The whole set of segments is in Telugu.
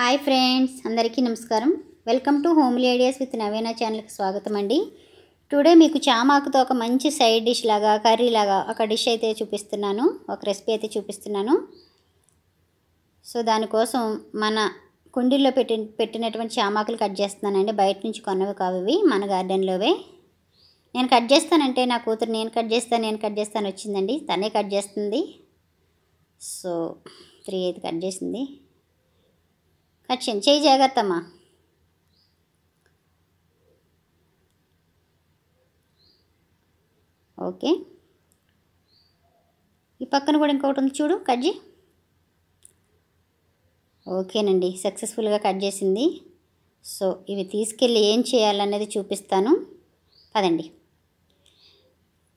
హాయ్ ఫ్రెండ్స్ అందరికీ నమస్కారం welcome to homely ideas with Navena ఛానల్కి స్వాగతం అండి టుడే మీకు చామాకుతో ఒక మంచి సైడ్ డిష్ లాగా కర్రీ లాగా ఒక డిష్ అయితే చూపిస్తున్నాను ఒక రెసిపీ అయితే చూపిస్తున్నాను సో దానికోసం మన కుండీల్లో పెట్టి పెట్టినటువంటి చామాకులు కట్ చేస్తున్నానండి బయట నుంచి కొన్నవి కావు ఇవి మన గార్డెన్లోవే నేను కట్ చేస్తానంటే నా కూతురు నేను కట్ చేస్తాను నేను కట్ చేస్తాను వచ్చిందండి తనే కట్ చేస్తుంది సో త్రీ అయితే కట్ చేసింది కట్షన్ చేయి జాగ్రత్తమ్మా ఓకే ఈ పక్కన కూడా ఇంకొకటి ఉంది చూడు కట్ చేయి ఓకేనండి సక్సెస్ఫుల్గా కట్ చేసింది సో ఇవి తీసుకెళ్ళి ఏం చేయాలనేది చూపిస్తాను పదండి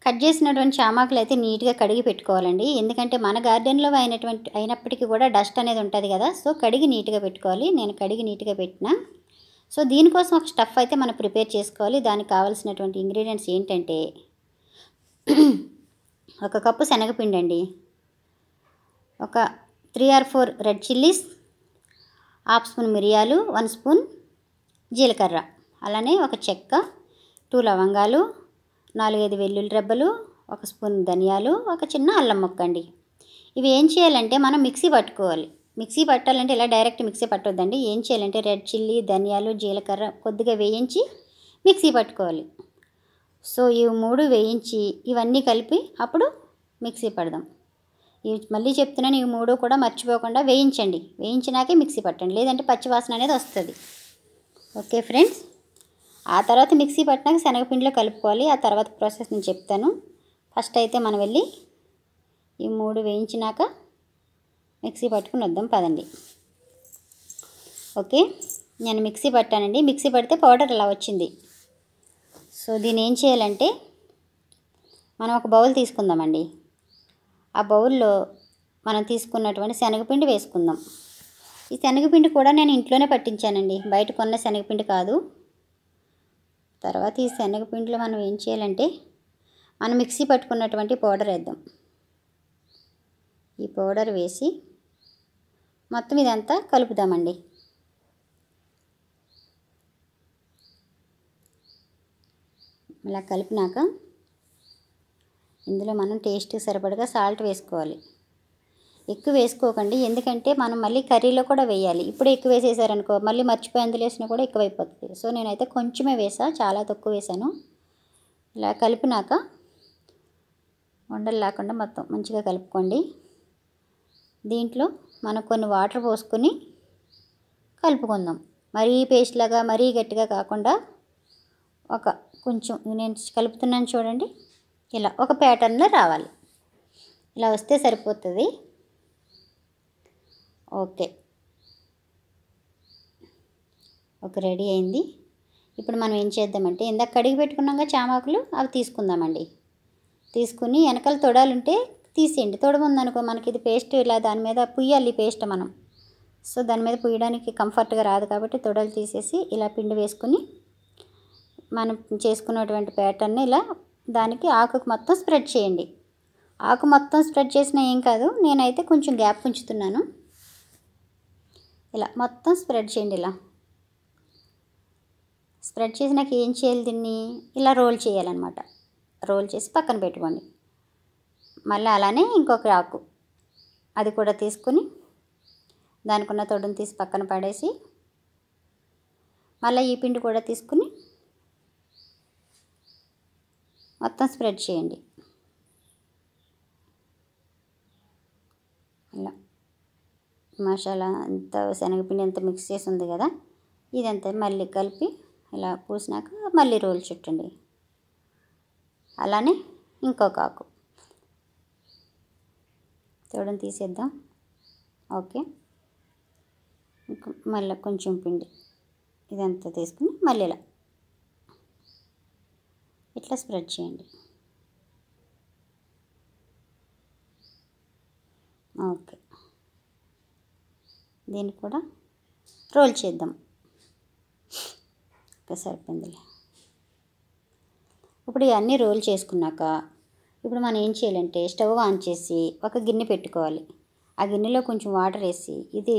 కట్ చేసినటువంటి చామాకులు అయితే నీట్గా కడిగి పెట్టుకోవాలండి ఎందుకంటే మన గార్డెన్లో అయినటువంటి అయినప్పటికీ కూడా డస్ట్ అనేది ఉంటుంది కదా సో కడిగి నీట్గా పెట్టుకోవాలి నేను కడిగి నీట్గా పెట్టిన సో దీనికోసం ఒక స్టఫ్ అయితే మనం ప్రిపేర్ చేసుకోవాలి దానికి కావాల్సినటువంటి ఇంగ్రీడియంట్స్ ఏంటంటే ఒక కప్పు శనగపిండి అండి ఒక three or four red chillies half spoon మిరియాలు వన్ స్పూన్ జీలకర్ర అలానే ఒక చెక్క టూ లవంగాలు నాలుగైదు వెల్లుల్లి రెబ్బలు ఒక స్పూన్ ధనియాలు ఒక చిన్న అల్లం ముక్క అండి ఇవి ఏం చేయాలంటే మనం మిక్సీ పట్టుకోవాలి మిక్సీ పట్టాలంటే ఇలా డైరెక్ట్ మిక్సీ పట్టొద్దండి ఏం చేయాలంటే రెడ్ చిల్లీ ధనియాలు జీలకర్ర కొద్దిగా వేయించి మిక్సీ పట్టుకోవాలి సో ఇవి మూడు వేయించి ఇవన్నీ కలిపి అప్పుడు మిక్సీ పడదాం ఇవి మళ్ళీ చెప్తున్నాను ఇవి మూడు కూడా మర్చిపోకుండా వేయించండి వేయించినాకే మిక్సీ పట్టండి లేదంటే పచ్చివాసన అనేది వస్తుంది ఓకే ఫ్రెండ్స్ ఆ తర్వాత మిక్సీ పట్టినాక శనగపిండిలో కలుపుకోవాలి ఆ తర్వాత ప్రాసెస్ నేను చెప్తాను ఫస్ట్ అయితే మనం వెళ్ళి ఈ మూడు వేయించినాక మిక్సీ పట్టుకుని వద్దాం పదండి ఓకే నేను మిక్సీ పట్టానండి మిక్సీ పడితే పౌడర్ ఇలా వచ్చింది సో దీని ఏం చేయాలంటే మనం ఒక బౌల్ తీసుకుందామండి ఆ బౌల్లో మనం తీసుకున్నటువంటి శనగపిండి వేసుకుందాం ఈ శనగపిండి కూడా నేను ఇంట్లోనే పట్టించానండి బయట కొన్న శనగపిండి కాదు తర్వాత ఈ శనగపిండిలో మనం ఏం చేయాలంటే మనం మిక్సీ పట్టుకున్నటువంటి పౌడర్ వేద్దాం ఈ పౌడర్ వేసి మొత్తం ఇదంతా కలుపుదామండి ఇలా కలిపినాక ఇందులో మనం టేస్ట్కి సరిపడగా సాల్ట్ వేసుకోవాలి ఎక్కువ వేసుకోకండి ఎందుకంటే మనం మళ్ళీ కర్రీలో కూడా వేయాలి ఇప్పుడు ఎక్కువ వేసేసారనుకో మళ్ళీ మర్చిపోయి అందులో వేసినా కూడా ఎక్కువైపోతుంది సో నేనైతే కొంచెమే వేసా చాలా తక్కువ వేసాను ఇలా కలిపినాక ఉండలు లేకుండా మొత్తం మంచిగా కలుపుకోండి దీంట్లో మనం కొన్ని వాటర్ పోసుకొని కలుపుకుందాం మరీ పేస్ట్లాగా మరీ గట్టిగా కాకుండా ఒక కొంచెం నేను కలుపుతున్నాను చూడండి ఇలా ఒక ప్యాటర్న్లో రావాలి ఇలా వస్తే సరిపోతుంది ఓకే ఓకే రెడీ అయింది ఇప్పుడు మనం ఏం చేద్దామంటే ఇందాక కడిగి పెట్టుకున్నాక చామాకులు అవి తీసుకుందామండి తీసుకుని వెనకాల తొడాలుంటే తీసేయండి తొడముందనుకో మనకి ఇది పేస్ట్ ఇలా దాని మీద పుయ్యాలి పేస్ట్ మనం సో దాని మీద పుయ్యడానికి కంఫర్ట్గా రాదు కాబట్టి తొడలు తీసేసి ఇలా పిండి వేసుకుని మనం చేసుకున్నటువంటి ప్యాటర్న్ని ఇలా దానికి ఆకుకు మొత్తం స్ప్రెడ్ చేయండి ఆకు మొత్తం స్ప్రెడ్ చేసినా ఏం కాదు నేనైతే కొంచెం గ్యాప్ ఉంచుతున్నాను ఇలా మొత్తం స్ప్రెడ్ చేయండి ఇలా స్ప్రెడ్ చేసి నాకు ఏం చేయాలి దీన్ని ఇలా రోల్ చేయాలన్నమాట రోల్ చేసి పక్కన పెట్టుకోండి మళ్ళీ అలానే ఇంకొక ఆకు అది కూడా తీసుకుని దానికున్న తొడుని తీసి పక్కన పడేసి మళ్ళీ ఈ పిండి కూడా తీసుకుని మొత్తం స్ప్రెడ్ చేయండి మసాలా ఎంత శనగపిండి ఎంత మిక్స్ చేసి ఉంది కదా ఇదంతా మళ్ళీ కలిపి ఇలా పూసినాక మళ్ళీ రోల్ చుట్టండి అలానే ఇంకొక ఆకు తోడని తీసేద్దాం ఓకే మళ్ళీ కొంచెం పిండి ఇదంతా తీసుకుని మళ్ళీ ఇలా ఇట్లా స్ప్రెడ్ చేయండి ఓకే దీన్ని కూడా రోల్ చేద్దాం ఓకే సరిపోయిందిలే ఇప్పుడు ఇవన్నీ రోల్ చేసుకున్నాక ఇప్పుడు మనం ఏం చేయాలంటే స్టవ్ ఆన్ చేసి ఒక గిన్నె పెట్టుకోవాలి ఆ గిన్నెలో కొంచెం వాటర్ వేసి ఇది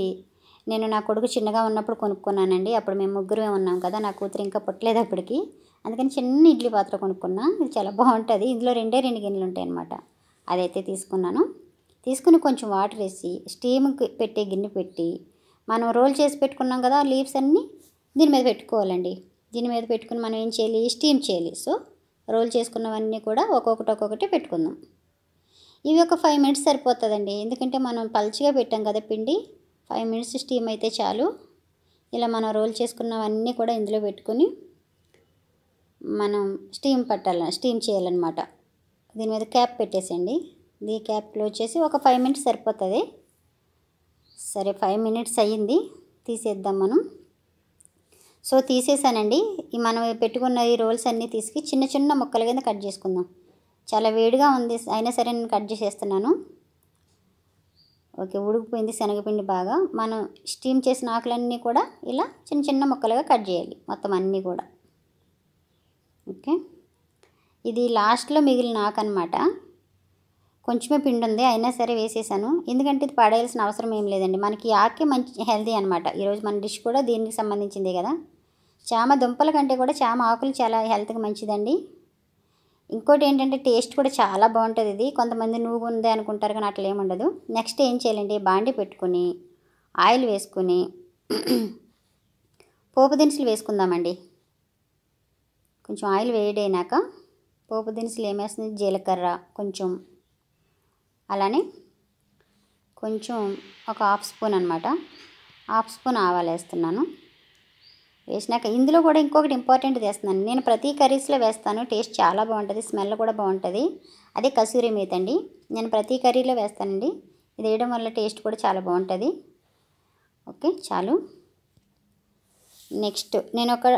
నేను నా కొడుకు చిన్నగా ఉన్నప్పుడు కొనుక్కున్నానండి అప్పుడు మేము ముగ్గురమే ఉన్నాం కదా నా కూతురు ఇంకా పుట్టలేదు అప్పటికి అందుకని చిన్న ఇడ్లీ పాత్ర కొనుక్కున్నా ఇది చాలా బాగుంటుంది ఇందులో రెండే రెండు గిన్నెలు ఉంటాయి అన్నమాట అదైతే తీసుకున్నాను తీసుకుని కొంచెం వాటర్ వేసి స్టీమ్ పెట్టే గిన్నె పెట్టి మనం రోల్ చేసి పెట్టుకున్నాం కదా లీవ్స్ అన్నీ దీని మీద పెట్టుకోవాలండి దీని మీద పెట్టుకుని మనం ఏం చేయాలి స్టీమ్ చేయాలి సో రోల్ చేసుకున్నవన్నీ కూడా ఒక్కొక్కటి ఒక్కొక్కటి పెట్టుకుందాం ఇవి ఒక ఫైవ్ మినిట్స్ సరిపోతుందండి ఎందుకంటే మనం పల్చిగా పెట్టాం కదా పిండి ఫైవ్ మినిట్స్ స్టీమ్ అయితే చాలు ఇలా మనం రోల్ చేసుకున్నవన్నీ కూడా ఇందులో పెట్టుకుని మనం స్టీమ్ పట్టాల స్టీమ్ చేయాలన్నమాట దీని మీద క్యాప్ పెట్టేసండి దీ క్యాప్ క్లోజ్ చేసి ఒక ఫైవ్ మినిట్స్ సరిపోతుంది సరే ఫైవ్ మినిట్స్ అయ్యింది తీసేద్దాం మనం సో తీసేసానండి మనం పెట్టుకున్న ఈ రోల్స్ అన్నీ తీసుకు చిన్న చిన్న మొక్కల కింద కట్ చేసుకుందాం చాలా వేడిగా ఉంది అయినా సరే నేను కట్ చేసేస్తున్నాను ఓకే ఉడికిపోయింది శనగపిండి బాగా మనం స్టీమ్ చేసిన ఆకులన్నీ కూడా ఇలా చిన్న చిన్న ముక్కలుగా కట్ చేయాలి మొత్తం అన్నీ కూడా ఓకే ఇది లాస్ట్లో మిగిలిన ఆకు అనమాట కొంచెమే పిండి ఉంది అయినా సరే వేసేసాను ఎందుకంటే ఇది పడేయాల్సిన అవసరం ఏం లేదండి మనకి ఆకే మంచి హెల్తీ అనమాట ఈరోజు మన డిష్ కూడా దీనికి సంబంధించిందే కదా చామ దుంపల కంటే కూడా చామ ఆకులు చాలా హెల్త్కి మంచిదండి ఇంకోటి ఏంటంటే టేస్ట్ కూడా చాలా బాగుంటుంది ఇది కొంతమంది నువ్వు ఉంది అనుకుంటారు కానీ అట్లా ఏముండదు నెక్స్ట్ ఏం చేయాలండి బాండి పెట్టుకుని ఆయిల్ వేసుకుని పోపు దినుసులు వేసుకుందామండి కొంచెం ఆయిల్ వేడైనాక పోపు దినుసులు ఏమేస్తుంది జీలకర్ర కొంచెం అలానే కొంచెం ఒక హాఫ్ స్పూన్ అనమాట హాఫ్ స్పూన్ ఆవాలు వేస్తున్నాను వేసినాక ఇందులో కూడా ఇంకొకటి ఇంపార్టెంట్ వేస్తున్నాను నేను ప్రతి కర్రీస్లో వేస్తాను టేస్ట్ చాలా బాగుంటుంది స్మెల్ కూడా బాగుంటుంది అదే కసూరి మేత అండి నేను ప్రతి కర్రీలో వేస్తానండి ఇది వేయడం వల్ల టేస్ట్ కూడా చాలా బాగుంటుంది ఓకే చాలు నెక్స్ట్ నేను ఒక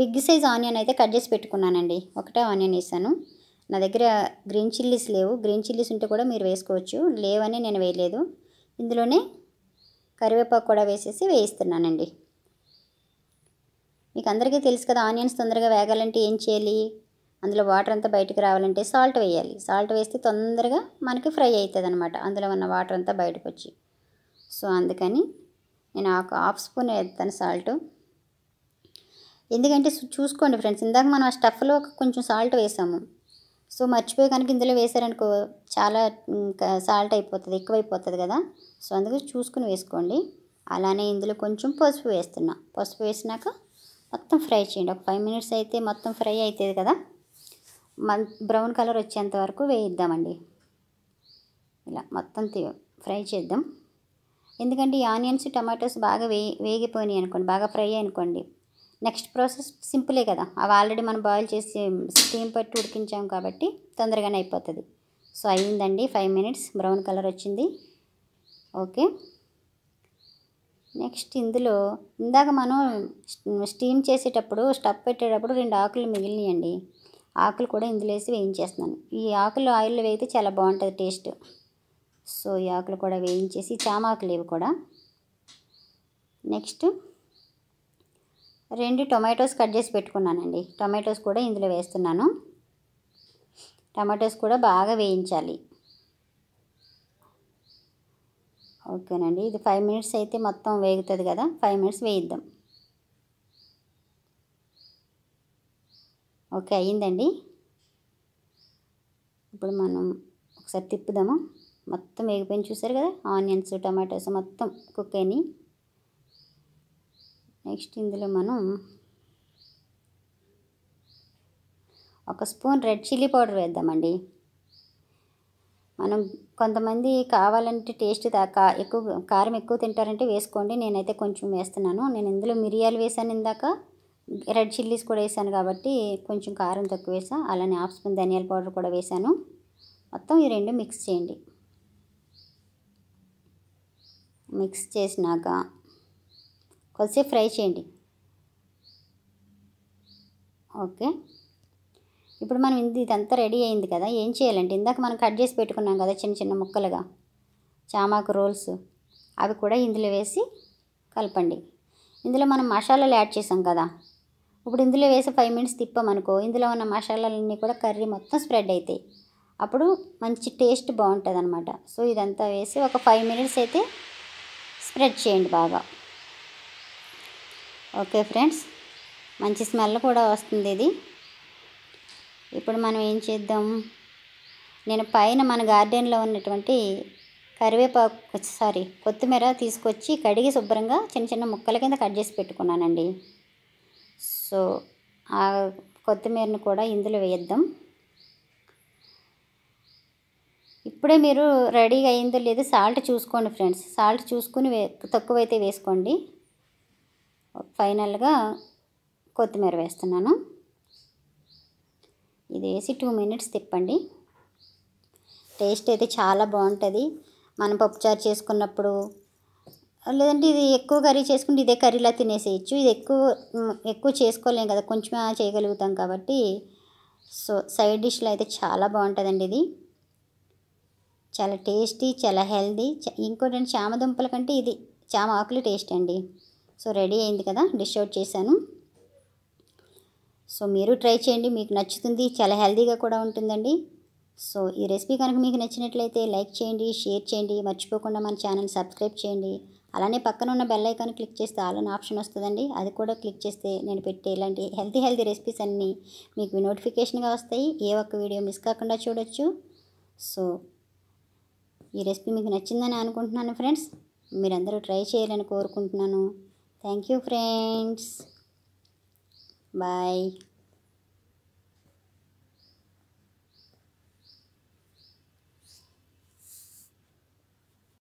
బిగ్ సైజ్ ఆనియన్ అయితే కట్ చేసి పెట్టుకున్నానండి ఒకటే ఆనియన్ వేసాను నా దగ్గర గ్రీన్ చిల్లీస్ లేవు గ్రీన్ చిల్లీస్ ఉంటే కూడా మీరు వేసుకోవచ్చు లేవని నేను వేయలేదు ఇందులోనే కరివేపాకు కూడా వేసేసి వేయిస్తున్నానండి మీకు అందరికీ తెలుసు కదా ఆనియన్స్ తొందరగా వేగాలంటే ఏం చేయాలి అందులో వాటర్ అంతా బయటకు రావాలంటే సాల్ట్ వేయాలి సాల్ట్ వేస్తే తొందరగా మనకి ఫ్రై అవుతుంది అనమాట అందులో ఉన్న వాటర్ అంతా బయటకు వచ్చి సో అందుకని నేను ఒక హాఫ్ స్పూన్ వేస్తాను సాల్ట్ ఎందుకంటే చూసుకోండి ఫ్రెండ్స్ ఇందాక మనం ఆ స్టఫ్లో కొంచెం సాల్ట్ వేసాము సో మర్చిపోయి కనుక ఇందులో వేసారనుకో చాలా సాల్ట్ అయిపోతుంది ఎక్కువైపోతుంది కదా సో అందుకు చూసుకుని వేసుకోండి అలానే ఇందులో కొంచెం పసుపు వేస్తున్నా పసుపు వేసినాక మొత్తం ఫ్రై చేయండి ఒక ఫైవ్ మినిట్స్ అయితే మొత్తం ఫ్రై అవుతుంది కదా మన్ బ్రౌన్ కలర్ వచ్చేంత వరకు వేయిద్దామండి ఇలా మొత్తం ఫ్రై చేద్దాం ఎందుకంటే ఈ ఆనియన్స్ టమాటోస్ బాగా వే వేగిపోయినాయి అనుకోండి బాగా ఫ్రై అనుకోండి నెక్స్ట్ ప్రాసెస్ సింపులే కదా అవి ఆల్రెడీ మనం బాయిల్ చేసి స్టీమ్ పట్టి ఉడికించాం కాబట్టి తొందరగానే అయిపోతుంది సో అయిందండి ఫైవ్ మినిట్స్ బ్రౌన్ కలర్ వచ్చింది ఓకే నెక్స్ట్ ఇందులో ఇందాక మనం స్టీమ్ చేసేటప్పుడు స్టవ్ పెట్టేటప్పుడు రెండు ఆకులు మిగిలినాయండి ఆకులు కూడా ఇందులో వేసి వేయించేస్తున్నాను ఈ ఆకులు ఆయిల్లో వేయితే చాలా బాగుంటుంది టేస్ట్ సో ఈ ఆకులు కూడా వేయించేసి చామాకులు ఇవి కూడా నెక్స్ట్ రెండు టొమాటోస్ కట్ చేసి పెట్టుకున్నానండి టొమాటోస్ కూడా ఇందులో వేస్తున్నాను టమాటోస్ కూడా బాగా వేయించాలి ఓకేనండి ఇది ఫైవ్ మినిట్స్ అయితే మొత్తం వేగుతుంది కదా ఫైవ్ మినిట్స్ వేయిద్దాం ఓకే అయ్యిందండి ఇప్పుడు మనం ఒకసారి తిప్పుదాము మొత్తం వేగిపోయింది చూసారు కదా ఆనియన్స్ టమాటోస్ మొత్తం కుక్ అయినాయి నెక్స్ట్ ఇందులో మనం ఒక స్పూన్ రెడ్ చిల్లీ పౌడర్ వేద్దామండి మనం కొంతమంది కావాలంటే టేస్ట్ దాకా ఎక్కువ కారం ఎక్కువ తింటారంటే వేసుకోండి నేనైతే కొంచెం వేస్తున్నాను నేను ఇందులో మిరియాలు వేసాను ఇందాక రెడ్ చిల్లీస్ కూడా వేసాను కాబట్టి కొంచెం కారం తక్కువ వేసా అలానే హాఫ్ స్పూన్ ధనియాల పౌడర్ కూడా వేసాను మొత్తం ఈ రెండు మిక్స్ చేయండి మిక్స్ చేసినాక కొద్దిసేపు ఫ్రై చేయండి ఓకే ఇప్పుడు మనం ఇదంతా రెడీ అయింది కదా ఏం చేయాలంటే ఇందాక మనం కట్ చేసి పెట్టుకున్నాం కదా చిన్న చిన్న ముక్కలుగా చామాకు రోల్స్ అవి కూడా ఇందులో వేసి కలపండి ఇందులో మనం మసాలాలు యాడ్ చేసాం కదా ఇప్పుడు ఇందులో వేసి ఫైవ్ మినిట్స్ తిప్పామనుకో ఇందులో ఉన్న మసాలాలన్నీ కూడా కర్రీ మొత్తం స్ప్రెడ్ అవుతాయి అప్పుడు మంచి టేస్ట్ బాగుంటుంది అనమాట సో ఇదంతా వేసి ఒక ఫైవ్ మినిట్స్ అయితే స్ప్రెడ్ చేయండి బాగా ఓకే ఫ్రెండ్స్ మంచి స్మెల్ కూడా వస్తుంది ఇది ఇప్పుడు మనం ఏం చేద్దాం నేను పైన మన గార్డెన్లో ఉన్నటువంటి కరివేపాకు సారీ కొత్తిమీర తీసుకొచ్చి కడిగి శుభ్రంగా చిన్న చిన్న ముక్కల కింద కట్ చేసి పెట్టుకున్నానండి సో ఆ కొత్తిమీరని కూడా ఇందులో వేద్దాం ఇప్పుడే మీరు రెడీగా అయిందో లేదో సాల్ట్ చూసుకోండి ఫ్రెండ్స్ సాల్ట్ చూసుకుని తక్కువైతే వేసుకోండి ఫైనల్గా కొత్తిమీర వేస్తున్నాను ఇది వేసి టూ మినిట్స్ తిప్పండి టేస్ట్ అయితే చాలా బాగుంటుంది మనం పప్పుచారు చేసుకున్నప్పుడు లేదంటే ఇది ఎక్కువ కర్రీ చేసుకుంటే ఇదే కర్రీలా తినేసేయచ్చు ఇది ఎక్కువ ఎక్కువ చేసుకోలేం కదా కొంచెం చేయగలుగుతాం కాబట్టి సో సైడ్ డిష్లో అయితే చాలా బాగుంటుందండి ఇది చాలా టేస్టీ చాలా హెల్దీ ఇంకోటి చామ దుంపల కంటే ఇది చామ ఆకులు టేస్ట్ అండి సో రెడీ అయింది కదా డిష్ అవుట్ చేశాను సో మీరు ట్రై చేయండి మీకు నచ్చుతుంది చాలా హెల్తీగా కూడా ఉంటుందండి సో ఈ రెసిపీ కనుక మీకు నచ్చినట్లయితే లైక్ చేయండి షేర్ చేయండి మర్చిపోకుండా మన ఛానల్ సబ్స్క్రైబ్ చేయండి అలానే పక్కన ఉన్న బెల్ ఐకాన్ క్లిక్ చేస్తే ఆల్ అని ఆప్షన్ వస్తుందండి అది కూడా క్లిక్ చేస్తే నేను పెట్టే ఇలాంటి హెల్తీ హెల్తీ రెసిపీస్ అన్నీ మీకు నోటిఫికేషన్గా వస్తాయి ఏ ఒక్క వీడియో మిస్ కాకుండా చూడొచ్చు సో ఈ రెసిపీ మీకు నచ్చిందని అనుకుంటున్నాను ఫ్రెండ్స్ మీరందరూ ట్రై చేయాలని కోరుకుంటున్నాను Thank you friends. Bye.